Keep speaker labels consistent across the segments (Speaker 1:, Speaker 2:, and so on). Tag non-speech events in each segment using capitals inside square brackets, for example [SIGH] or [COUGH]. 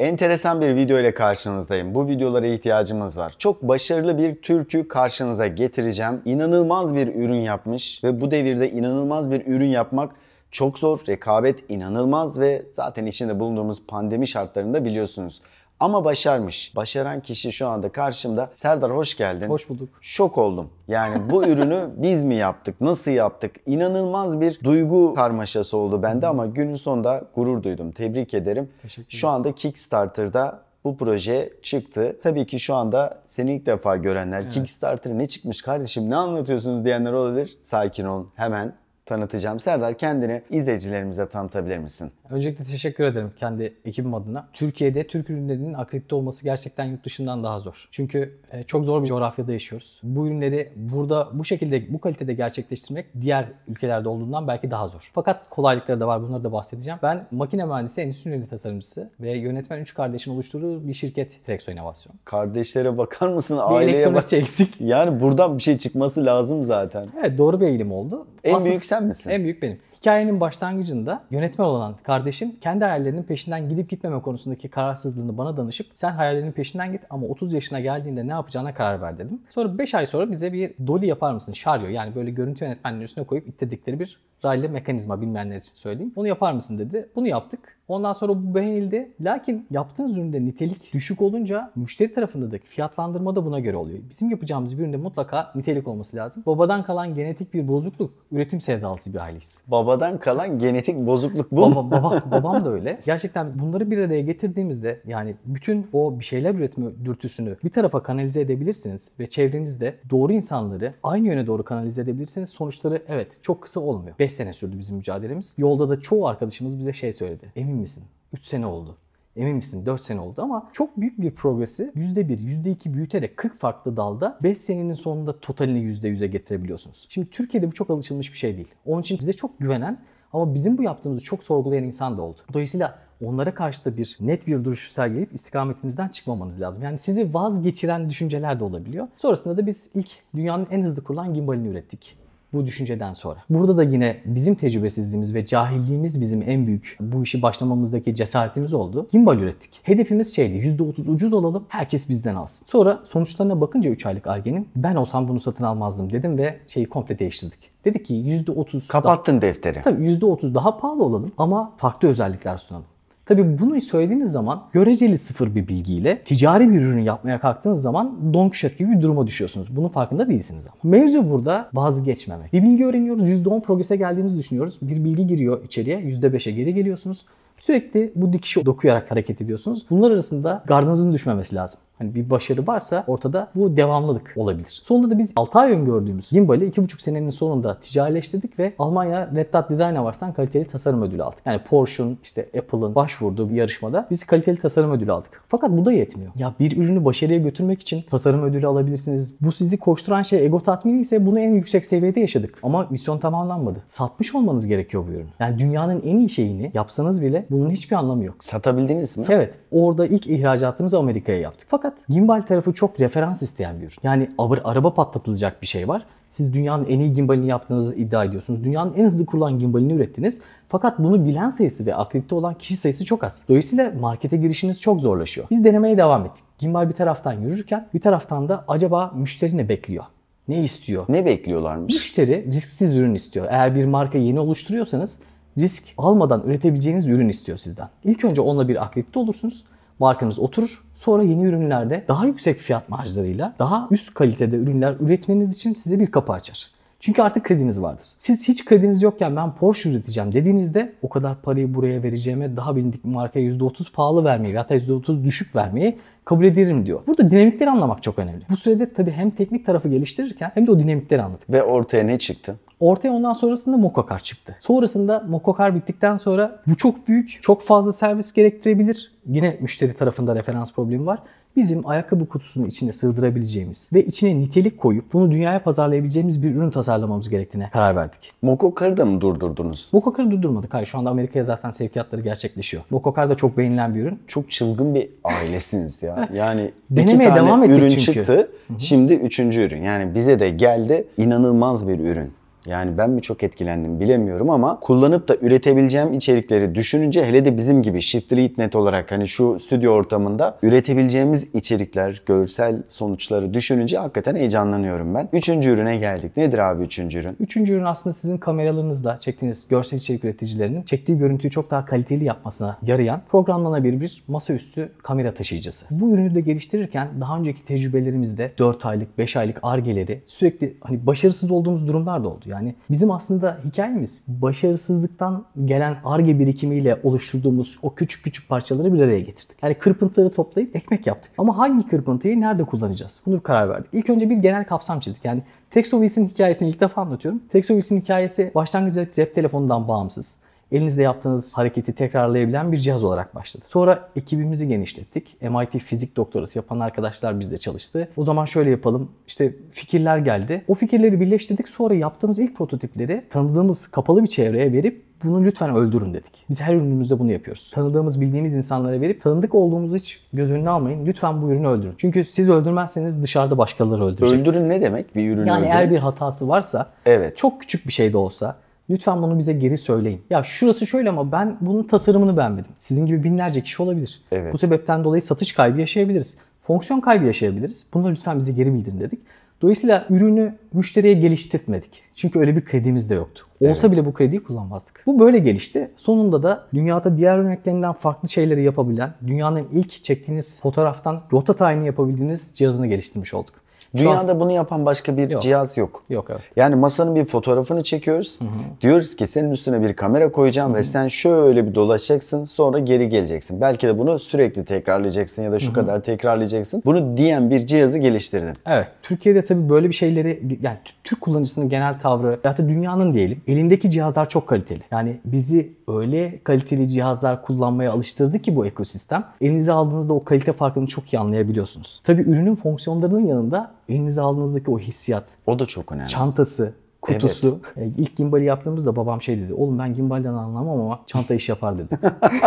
Speaker 1: Enteresan bir video ile karşınızdayım. Bu videolara ihtiyacımız var. Çok başarılı bir türkü karşınıza getireceğim. İnanılmaz bir ürün yapmış ve bu devirde inanılmaz bir ürün yapmak çok zor. Rekabet inanılmaz ve zaten içinde bulunduğumuz pandemi şartlarında biliyorsunuz. Ama başarmış. Başaran kişi şu anda karşımda. Serdar hoş geldin. Hoş bulduk. Şok oldum. Yani bu [LAUGHS] ürünü biz mi yaptık? Nasıl yaptık? İnanılmaz bir duygu karmaşası oldu bende ama günün sonunda gurur duydum. Tebrik ederim. Teşekkür Şu anda Kickstarter'da bu proje çıktı. Tabii ki şu anda seni ilk defa görenler evet. Kickstarter'a ne çıkmış kardeşim ne anlatıyorsunuz diyenler olabilir. Sakin olun hemen tanıtacağım. Serdar kendini izleyicilerimize tanıtabilir misin?
Speaker 2: Öncelikle teşekkür ederim kendi ekibim adına. Türkiye'de Türk ürünlerinin akredite olması gerçekten yurt dışından daha zor. Çünkü e, çok zor bir coğrafyada yaşıyoruz. Bu ürünleri burada bu şekilde bu kalitede gerçekleştirmek diğer ülkelerde olduğundan belki daha zor. Fakat kolaylıkları da var. Bunları da bahsedeceğim. Ben makine mühendisi, endüstri ürünleri tasarımcısı ve yönetmen 3 kardeşin oluşturduğu bir şirket Trexo İnovasyon.
Speaker 1: Kardeşlere bakar mısın? Bir Aileye bak. eksik. Yani buradan bir şey çıkması lazım zaten.
Speaker 2: Evet doğru bir eğilim oldu. En Aslında büyük sen misin? En büyük benim. Hikayenin başlangıcında yönetmen olan kardeşim kendi hayallerinin peşinden gidip gitmeme konusundaki kararsızlığını bana danışıp sen hayallerinin peşinden git ama 30 yaşına geldiğinde ne yapacağına karar ver dedim. Sonra 5 ay sonra bize bir doli yapar mısın? Şaryo yani böyle görüntü yönetmenliğinin üstüne koyup ittirdikleri bir raylı mekanizma bilmeyenler için söyleyeyim. Bunu yapar mısın dedi. Bunu yaptık. Ondan sonra bu beğenildi. Lakin yaptığınız üründe nitelik düşük olunca müşteri da fiyatlandırma da buna göre oluyor. Bizim yapacağımız bir üründe mutlaka nitelik olması lazım. Babadan kalan genetik bir bozukluk üretim sevdalısı bir aileyiz. Babadan kalan genetik bozukluk bu baba, baba, babam da öyle. Gerçekten bunları bir araya getirdiğimizde yani bütün o bir şeyler üretme dürtüsünü bir tarafa kanalize edebilirsiniz ve çevrenizde doğru insanları aynı yöne doğru kanalize edebilirsiniz. Sonuçları evet çok kısa olmuyor. 5 sene sürdü bizim mücadelemiz. Yolda da çoğu arkadaşımız bize şey söyledi. Emin misin? 3 sene oldu emin misin 4 sene oldu ama çok büyük bir progresi %1, %2 büyüterek 40 farklı dalda 5 senenin sonunda totalini %100'e getirebiliyorsunuz. Şimdi Türkiye'de bu çok alışılmış bir şey değil. Onun için bize çok güvenen ama bizim bu yaptığımızı çok sorgulayan insan da oldu. Dolayısıyla onlara karşı da bir net bir duruşu sergileyip istikametinizden çıkmamanız lazım. Yani sizi vazgeçiren düşünceler de olabiliyor. Sonrasında da biz ilk dünyanın en hızlı kurulan gimbalini ürettik bu düşünceden sonra. Burada da yine bizim tecrübesizliğimiz ve cahilliğimiz bizim en büyük bu işi başlamamızdaki cesaretimiz oldu. Gimbal ürettik. Hedefimiz şeydi %30 ucuz olalım herkes bizden alsın. Sonra sonuçlarına bakınca 3 aylık Arge'nin ben olsam bunu satın almazdım dedim ve şeyi komple değiştirdik. Dedi ki %30... Kapattın daha, defteri. Tabii %30 daha pahalı olalım ama farklı özellikler sunalım. Tabii bunu söylediğiniz zaman göreceli sıfır bir bilgiyle ticari bir ürün yapmaya kalktığınız zaman Don Quixote gibi bir duruma düşüyorsunuz. Bunun farkında değilsiniz ama. Mevzu burada vazgeçmemek. Bir bilgi öğreniyoruz, %10 progrese geldiğimizi düşünüyoruz. Bir bilgi giriyor içeriye, %5'e geri geliyorsunuz. Sürekli bu dikişi dokuyarak hareket ediyorsunuz. Bunlar arasında gardınızın düşmemesi lazım hani bir başarı varsa ortada bu devamlılık olabilir. Sonunda da biz 6 ay öngördüğümüz Gimbal'i 2,5 senenin sonunda ticarileştirdik ve Almanya Red Dot Design Awards'tan kaliteli tasarım ödülü aldık. Yani Porsche'un işte Apple'ın başvurduğu bir yarışmada biz kaliteli tasarım ödülü aldık. Fakat bu da yetmiyor. Ya bir ürünü başarıya götürmek için tasarım ödülü alabilirsiniz. Bu sizi koşturan şey ego tatmini ise bunu en yüksek seviyede yaşadık. Ama misyon tamamlanmadı. Satmış olmanız gerekiyor bu ürünü. Yani dünyanın en iyi şeyini yapsanız bile bunun hiçbir anlamı yok. Satabildiniz mi? Evet. Orada ilk ihracatımızı Amerika'ya yaptık. Fakat fakat gimbal tarafı çok referans isteyen bir ürün. Yani araba patlatılacak bir şey var. Siz dünyanın en iyi gimbalini yaptığınızı iddia ediyorsunuz. Dünyanın en hızlı kurulan gimbalini ürettiniz. Fakat bunu bilen sayısı ve akredite olan kişi sayısı çok az. Dolayısıyla markete girişiniz çok zorlaşıyor. Biz denemeye devam ettik. Gimbal bir taraftan yürürken bir taraftan da acaba müşteri ne bekliyor? Ne istiyor? Ne bekliyorlarmış? Müşteri risksiz ürün istiyor. Eğer bir marka yeni oluşturuyorsanız risk almadan üretebileceğiniz ürün istiyor sizden. İlk önce onunla bir akredite olursunuz markanız oturur. Sonra yeni ürünlerde daha yüksek fiyat marjlarıyla daha üst kalitede ürünler üretmeniz için size bir kapı açar. Çünkü artık krediniz vardır. Siz hiç krediniz yokken ben Porsche üreteceğim dediğinizde o kadar parayı buraya vereceğime daha bilindik bir markaya %30 pahalı vermeyi ve hatta %30 düşük vermeyi kabul ederim diyor. Burada dinamikleri anlamak çok önemli. Bu sürede tabii hem teknik tarafı geliştirirken hem de o dinamikleri anladık. Ve ortaya ne çıktı? Ortaya ondan sonrasında Mokokar çıktı. Sonrasında Mokokar bittikten sonra bu çok büyük, çok fazla servis gerektirebilir. Yine müşteri tarafında referans problemi var bizim ayakkabı kutusunun içine sığdırabileceğimiz ve içine nitelik koyup bunu dünyaya pazarlayabileceğimiz bir ürün tasarlamamız gerektiğine karar verdik. Mokokar'ı da mı durdurdunuz? Mokokar'ı durdurmadık. Hayır şu anda Amerika'ya zaten sevkiyatları gerçekleşiyor. Mokokar da çok beğenilen bir ürün. Çok çılgın bir
Speaker 1: ailesiniz ya. [LAUGHS] Yani Denemeye iki tane devam ettik ürün çünkü. çıktı. Hı-hı. Şimdi üçüncü ürün. Yani bize de geldi inanılmaz bir ürün. Yani ben mi çok etkilendim bilemiyorum ama kullanıp da üretebileceğim içerikleri düşününce hele de bizim gibi Shift Net olarak hani şu stüdyo ortamında üretebileceğimiz içerikler, görsel sonuçları düşününce hakikaten heyecanlanıyorum ben. Üçüncü ürüne geldik. Nedir abi üçüncü ürün?
Speaker 2: Üçüncü ürün aslında sizin kameralarınızda çektiğiniz görsel içerik üreticilerinin çektiği görüntüyü çok daha kaliteli yapmasına yarayan programlanabilir bir masaüstü kamera taşıyıcısı. Bu ürünü de geliştirirken daha önceki tecrübelerimizde 4 aylık, 5 aylık argeleri sürekli hani başarısız olduğumuz durumlar da oldu. Yani bizim aslında hikayemiz başarısızlıktan gelen arge birikimiyle oluşturduğumuz o küçük küçük parçaları bir araya getirdik. Yani kırpıntıları toplayıp ekmek yaptık. Ama hangi kırpıntıyı nerede kullanacağız? Bunu bir karar verdik. İlk önce bir genel kapsam çizdik. Yani Trexovis'in hikayesini ilk defa anlatıyorum. Trexovis'in hikayesi başlangıçta cep telefonundan bağımsız elinizde yaptığınız hareketi tekrarlayabilen bir cihaz olarak başladı. Sonra ekibimizi genişlettik. MIT fizik doktorası yapan arkadaşlar bizde çalıştı. O zaman şöyle yapalım. İşte fikirler geldi. O fikirleri birleştirdik. Sonra yaptığımız ilk prototipleri tanıdığımız kapalı bir çevreye verip bunu lütfen öldürün dedik. Biz her ürünümüzde bunu yapıyoruz. Tanıdığımız, bildiğimiz insanlara verip tanıdık olduğumuzu hiç göz önüne almayın. Lütfen bu ürünü öldürün. Çünkü siz öldürmezseniz dışarıda başkaları öldürecek. Öldürün ne demek? Bir ürünü Yani öldürün. eğer bir hatası varsa, evet. çok küçük bir şey de olsa, Lütfen bunu bize geri söyleyin. Ya şurası şöyle ama ben bunun tasarımını beğenmedim. Sizin gibi binlerce kişi olabilir. Evet. Bu sebepten dolayı satış kaybı yaşayabiliriz. Fonksiyon kaybı yaşayabiliriz. Bunu lütfen bize geri bildirin dedik. Dolayısıyla ürünü müşteriye geliştirtmedik. Çünkü öyle bir kredimiz de yoktu. Olsa evet. bile bu krediyi kullanmazdık. Bu böyle gelişti. Sonunda da dünyada diğer örneklerinden farklı şeyleri yapabilen, dünyanın ilk çektiğiniz fotoğraftan rota tayini yapabildiğiniz cihazını geliştirmiş olduk. Dünyada
Speaker 1: an... bunu yapan başka bir yok. cihaz yok. Yok evet. Yani masanın bir fotoğrafını çekiyoruz. Hı hı. Diyoruz ki senin üstüne bir kamera koyacağım hı hı. ve sen şöyle bir dolaşacaksın sonra geri geleceksin. Belki de bunu sürekli
Speaker 2: tekrarlayacaksın ya da şu hı hı. kadar tekrarlayacaksın. Bunu diyen bir cihazı geliştirdin. Evet. Türkiye'de tabii böyle bir şeyleri yani Türk kullanıcısının genel tavrı hatta dünyanın diyelim elindeki cihazlar çok kaliteli. Yani bizi öyle kaliteli cihazlar kullanmaya alıştırdı ki bu ekosistem. Elinize aldığınızda o kalite farkını çok iyi anlayabiliyorsunuz. Tabii ürünün fonksiyonlarının yanında elinize aldığınızdaki o hissiyat. O da çok önemli. Çantası, kutusu. Evet. E, ilk gimbali yaptığımızda babam şey dedi. Oğlum ben gimbalden anlamam ama çanta iş yapar dedi.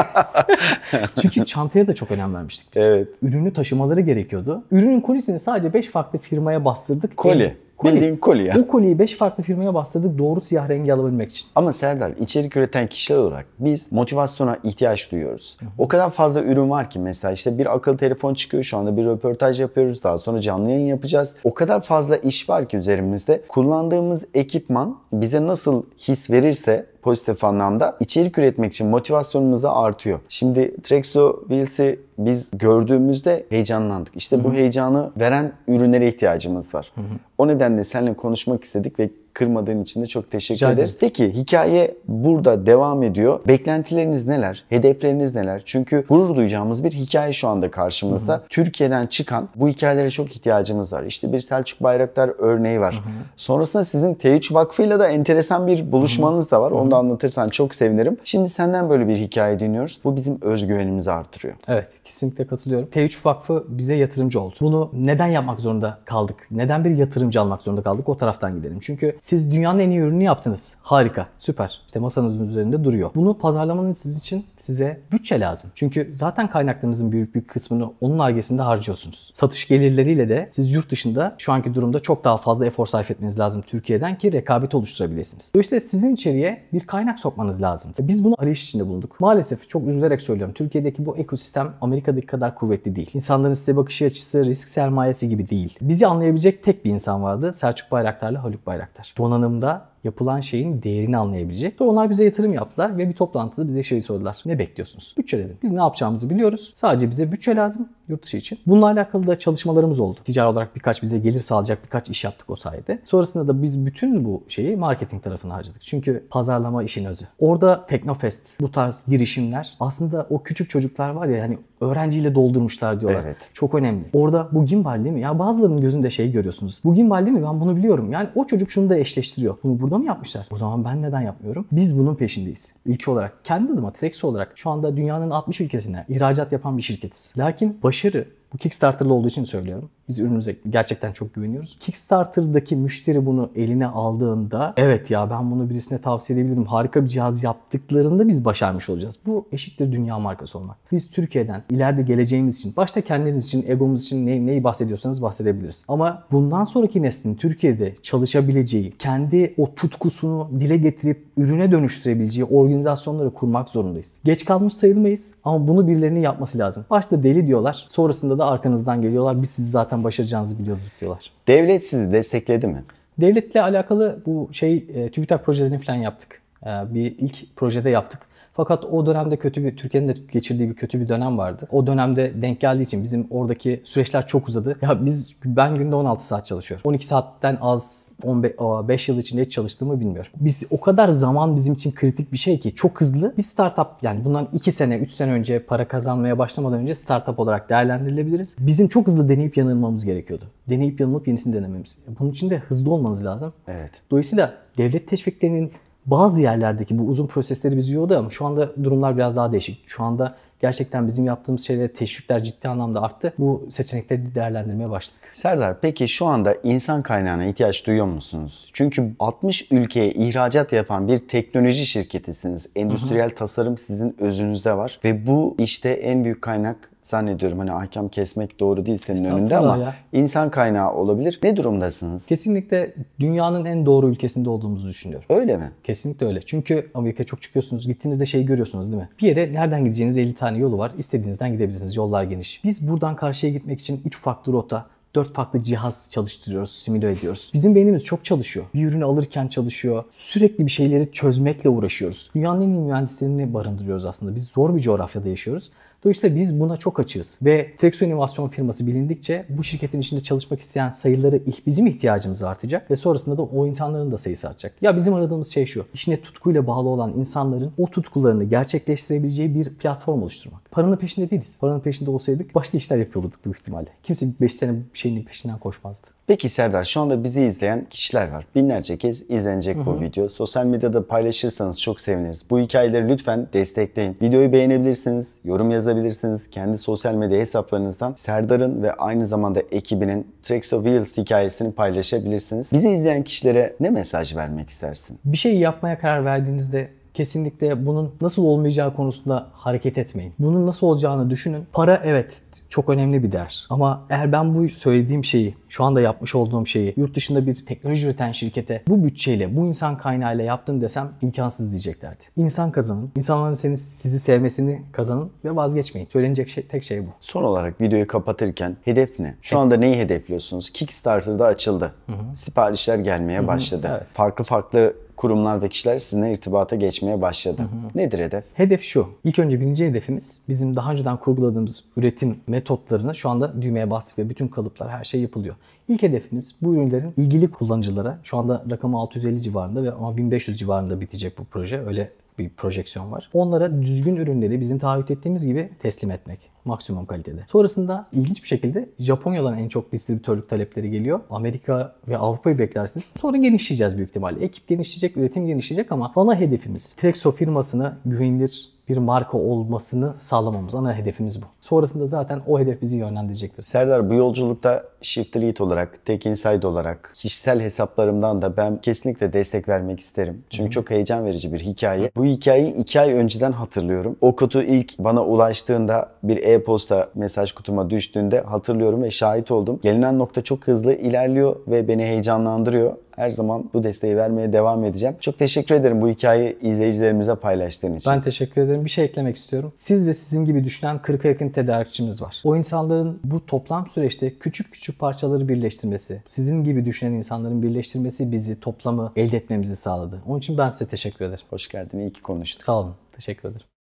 Speaker 2: [LAUGHS] [LAUGHS] Çünkü çantaya da çok önem vermiştik biz. Evet. Ürünü taşımaları gerekiyordu. Ürünün kolisini sadece 5 farklı firmaya bastırdık. Koli. Koli. Bildiğin koli ya. O koliyi 5 farklı firmaya bastırdık doğru siyah rengi alabilmek için. Ama Serdar içerik
Speaker 1: üreten kişiler olarak biz motivasyona ihtiyaç duyuyoruz. Hı hı. O kadar fazla ürün var ki mesela işte bir akıllı telefon çıkıyor şu anda bir röportaj yapıyoruz daha sonra canlı yayın yapacağız. O kadar fazla iş var ki üzerimizde kullandığımız ekipman bize nasıl his verirse pozitif anlamda içerik üretmek için motivasyonumuz da artıyor. Şimdi Trexo Wheels'i biz gördüğümüzde heyecanlandık. İşte bu Hı-hı. heyecanı veren ürünlere ihtiyacımız var. Hı-hı. O nedenle seninle konuşmak istedik ve kırmadığın için de çok teşekkür Rica ederiz. Peki hikaye burada devam ediyor. Beklentileriniz neler? Hedefleriniz neler? Çünkü gurur duyacağımız bir hikaye şu anda karşımızda. Hı hı. Türkiye'den çıkan bu hikayelere çok ihtiyacımız var. İşte bir Selçuk Bayraktar örneği var. Hı hı. Sonrasında sizin T3 Vakfı'yla da enteresan bir buluşmanız da var. Onu hı hı. da anlatırsan çok sevinirim. Şimdi senden böyle bir hikaye dinliyoruz. Bu bizim özgüvenimizi artırıyor.
Speaker 2: Evet kesinlikle katılıyorum. T3 Vakfı bize yatırımcı oldu. Bunu neden yapmak zorunda kaldık? Neden bir yatırımcı almak zorunda kaldık? O taraftan gidelim. Çünkü siz dünyanın en iyi ürünü yaptınız. Harika, süper. İşte masanızın üzerinde duruyor. Bunu pazarlamanız için size bütçe lazım. Çünkü zaten kaynaklarınızın büyük bir kısmını onun argesinde harcıyorsunuz. Satış gelirleriyle de siz yurt dışında şu anki durumda çok daha fazla efor sarf etmeniz lazım Türkiye'den ki rekabet oluşturabilirsiniz. Dolayısıyla sizin içeriye bir kaynak sokmanız lazım. E, biz bunu arayış içinde bulunduk. Maalesef çok üzülerek söylüyorum. Türkiye'deki bu ekosistem Amerika'daki kadar kuvvetli değil. İnsanların size bakış açısı, risk sermayesi gibi değil. Bizi anlayabilecek tek bir insan vardı. Selçuk Bayraktar'la Haluk Bayraktar donanımda yapılan şeyin değerini anlayabilecek. Sonra onlar bize yatırım yaptılar ve bir toplantıda bize şey sordular. Ne bekliyorsunuz? Bütçe dedim. Biz ne yapacağımızı biliyoruz. Sadece bize bütçe lazım yurt dışı için. Bununla alakalı da çalışmalarımız oldu. Ticari olarak birkaç bize gelir sağlayacak birkaç iş yaptık o sayede. Sonrasında da biz bütün bu şeyi marketing tarafına harcadık. Çünkü pazarlama işin özü. Orada Teknofest bu tarz girişimler aslında o küçük çocuklar var ya hani öğrenciyle doldurmuşlar diyorlar. Evet. Çok önemli. Orada bu gimbal değil mi? Ya bazılarının gözünde şey görüyorsunuz. Bu gimbal değil mi? Ben bunu biliyorum. Yani o çocuk şunu da eşleştiriyor. Bunu burada mı yapmışlar? O zaman ben neden yapmıyorum? Biz bunun peşindeyiz. Ülke olarak, kendi adıma, Trexo olarak şu anda dünyanın 60 ülkesine ihracat yapan bir şirketiz. Lakin başarı bu Kickstarter'lı olduğu için söylüyorum. Biz ürünümüze gerçekten çok güveniyoruz. Kickstarter'daki müşteri bunu eline aldığında evet ya ben bunu birisine tavsiye edebilirim. Harika bir cihaz yaptıklarında biz başarmış olacağız. Bu eşittir dünya markası olmak. Biz Türkiye'den ileride geleceğimiz için başta kendimiz için, egomuz için ne, neyi bahsediyorsanız bahsedebiliriz. Ama bundan sonraki neslin Türkiye'de çalışabileceği, kendi o tutkusunu dile getirip ürüne dönüştürebileceği organizasyonları kurmak zorundayız. Geç kalmış sayılmayız ama bunu birilerinin yapması lazım. Başta deli diyorlar, sonrasında noktada arkanızdan geliyorlar. Biz sizi zaten başaracağınızı biliyorduk diyorlar. Devlet sizi destekledi mi? Devletle alakalı bu şey e, TÜBİTAK projelerini falan yaptık. E, bir ilk projede yaptık. Fakat o dönemde kötü bir Türkiye'nin de geçirdiği bir kötü bir dönem vardı. O dönemde denk geldiği için bizim oradaki süreçler çok uzadı. Ya biz ben günde 16 saat çalışıyorum. 12 saatten az 15 yıl içinde hiç çalıştığımı bilmiyorum. Biz o kadar zaman bizim için kritik bir şey ki çok hızlı bir startup yani bundan 2 sene 3 sene önce para kazanmaya başlamadan önce startup olarak değerlendirilebiliriz. Bizim çok hızlı deneyip yanılmamız gerekiyordu. Deneyip yanılıp yenisini denememiz. Bunun için de hızlı olmanız lazım. Evet. Dolayısıyla devlet teşviklerinin bazı yerlerdeki bu uzun prosesleri bizi yordu ama şu anda durumlar biraz daha değişik. Şu anda gerçekten bizim yaptığımız şeylere teşvikler ciddi anlamda arttı. Bu seçenekleri değerlendirmeye başladık.
Speaker 1: Serdar peki şu anda insan kaynağına ihtiyaç duyuyor musunuz? Çünkü 60 ülkeye ihracat yapan bir teknoloji şirketisiniz. Endüstriyel Hı-hı. tasarım sizin özünüzde var ve bu işte en büyük kaynak zannediyorum hani ahkam kesmek doğru değil senin önünde ama ya. insan kaynağı olabilir. Ne durumdasınız?
Speaker 2: Kesinlikle dünyanın en doğru ülkesinde olduğumuzu düşünüyorum. Öyle mi? Kesinlikle öyle. Çünkü Amerika çok çıkıyorsunuz. Gittiğinizde şey görüyorsunuz değil mi? Bir yere nereden gideceğiniz 50 tane yolu var. İstediğinizden gidebilirsiniz. Yollar geniş. Biz buradan karşıya gitmek için 3 farklı rota, 4 farklı cihaz çalıştırıyoruz, simüle ediyoruz. Bizim beynimiz çok çalışıyor. Bir ürünü alırken çalışıyor. Sürekli bir şeyleri çözmekle uğraşıyoruz. Dünyanın en iyi mühendislerini barındırıyoruz aslında. Biz zor bir coğrafyada yaşıyoruz. Dolayısıyla biz buna çok açığız. Ve Trexo İnovasyon firması bilindikçe bu şirketin içinde çalışmak isteyen sayıları bizim ihtiyacımız artacak ve sonrasında da o insanların da sayısı artacak. Ya bizim aradığımız şey şu. İşine tutkuyla bağlı olan insanların o tutkularını gerçekleştirebileceği bir platform oluşturmak. Paranın peşinde değiliz. Paranın peşinde olsaydık başka işler yapıyorduk büyük ihtimalle. Kimse 5 sene bir şeyin peşinden koşmazdı.
Speaker 1: Peki Serdar şu anda bizi izleyen kişiler var. Binlerce kez izlenecek Hı-hı. bu video. Sosyal medyada paylaşırsanız çok seviniriz. Bu hikayeleri lütfen destekleyin. Videoyu beğenebilirsiniz, yorum yazabilirsiniz. Kendi sosyal medya hesaplarınızdan Serdar'ın ve aynı zamanda ekibinin Trexo Wheels hikayesini paylaşabilirsiniz. Bizi izleyen kişilere ne mesaj vermek istersin?
Speaker 2: Bir şey yapmaya karar verdiğinizde kesinlikle bunun nasıl olmayacağı konusunda hareket etmeyin. Bunun nasıl olacağını düşünün. Para evet çok önemli bir değer. Ama eğer ben bu söylediğim şeyi, şu anda yapmış olduğum şeyi yurt dışında bir teknoloji üreten şirkete bu bütçeyle, bu insan kaynağıyla yaptım desem imkansız diyeceklerdi. İnsan kazanın, insanların seni, sizi sevmesini kazanın ve vazgeçmeyin. Söylenecek şey, tek şey bu. Son
Speaker 1: olarak videoyu kapatırken hedef ne? Şu evet. anda neyi hedefliyorsunuz? Kickstarter'da açıldı. Hı hı. Siparişler gelmeye hı hı. başladı. Evet. Farklı farklı kurumlar ve kişiler sizinle irtibata geçmeye başladı.
Speaker 2: Hı hı. Nedir hedef? Hedef şu. İlk önce birinci hedefimiz bizim daha önceden kurguladığımız üretim metotlarını şu anda düğmeye bastık ve bütün kalıplar her şey yapılıyor. İlk hedefimiz bu ürünlerin ilgili kullanıcılara şu anda rakamı 650 civarında ve ama 1500 civarında bitecek bu proje. Öyle bir projeksiyon var. Onlara düzgün ürünleri bizim taahhüt ettiğimiz gibi teslim etmek maksimum kalitede. Sonrasında ilginç bir şekilde Japonya'dan en çok distribütörlük talepleri geliyor. Amerika ve Avrupa'yı beklersiniz. Sonra genişleyeceğiz büyük ihtimalle. Ekip genişleyecek, üretim genişleyecek ama ana hedefimiz Trexo firmasını güvenilir bir marka olmasını sağlamamız. Ana hedefimiz bu. Sonrasında zaten o hedef bizi yönlendirecektir.
Speaker 1: Serdar bu yolculukta Shift Lead olarak, Tech Insight olarak kişisel hesaplarımdan da ben kesinlikle destek vermek isterim. Çünkü Hı-hı. çok heyecan verici bir hikaye. Bu hikayeyi iki ay önceden hatırlıyorum. O kutu ilk bana ulaştığında bir e-posta mesaj kutuma düştüğünde hatırlıyorum ve şahit oldum. Gelinen nokta çok hızlı ilerliyor ve beni heyecanlandırıyor. Her zaman bu desteği vermeye devam edeceğim. Çok teşekkür ederim bu hikayeyi izleyicilerimize paylaştığın için. Ben
Speaker 2: teşekkür ederim. Bir şey eklemek istiyorum. Siz ve sizin gibi düşünen 40'a yakın tedarikçimiz var. O insanların bu toplam süreçte küçük küçük parçaları birleştirmesi, sizin gibi düşünen insanların birleştirmesi bizi toplamı elde etmemizi sağladı. Onun için ben size teşekkür ederim. Hoş geldin. İyi ki konuştuk. Sağ olun. Teşekkür ederim.